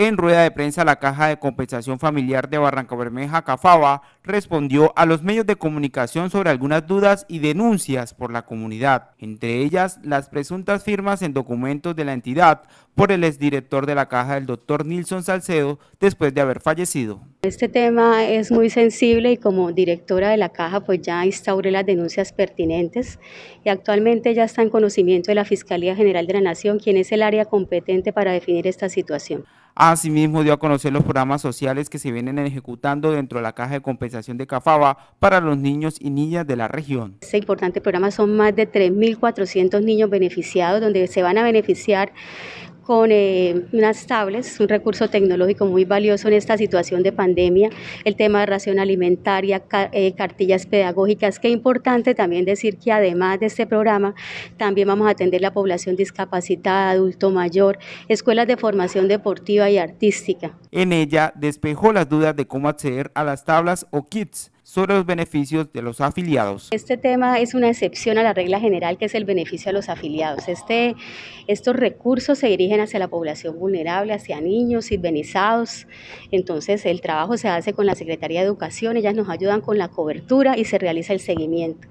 En rueda de prensa, la Caja de Compensación Familiar de Barranco Bermeja, Cafaba, respondió a los medios de comunicación sobre algunas dudas y denuncias por la comunidad, entre ellas las presuntas firmas en documentos de la entidad por el exdirector de la Caja, el doctor Nilson Salcedo, después de haber fallecido. Este tema es muy sensible y como directora de la Caja pues ya instauré las denuncias pertinentes y actualmente ya está en conocimiento de la Fiscalía General de la Nación, quien es el área competente para definir esta situación. Asimismo, dio a conocer los programas sociales que se vienen ejecutando dentro de la Caja de Compensación de Cafaba para los niños y niñas de la región. Este importante programa son más de 3.400 niños beneficiados, donde se van a beneficiar con eh, unas tablets, un recurso tecnológico muy valioso en esta situación de pandemia, el tema de ración alimentaria, eh, cartillas pedagógicas. Qué importante también decir que además de este programa, también vamos a atender la población discapacitada, adulto mayor, escuelas de formación deportiva y artística. En ella despejó las dudas de cómo acceder a las tablas o kits sobre los beneficios de los afiliados. Este tema es una excepción a la regla general que es el beneficio a los afiliados. Este, estos recursos se dirigen hacia la población vulnerable, hacia niños, sirvenizados. Entonces el trabajo se hace con la Secretaría de Educación, ellas nos ayudan con la cobertura y se realiza el seguimiento.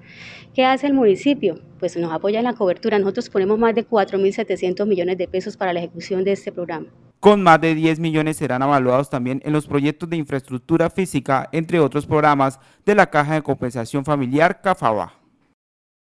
¿Qué hace el municipio? Pues nos apoya en la cobertura. Nosotros ponemos más de 4.700 millones de pesos para la ejecución de este programa con más de 10 millones serán evaluados también en los proyectos de infraestructura física, entre otros programas de la Caja de Compensación Familiar CAFABA.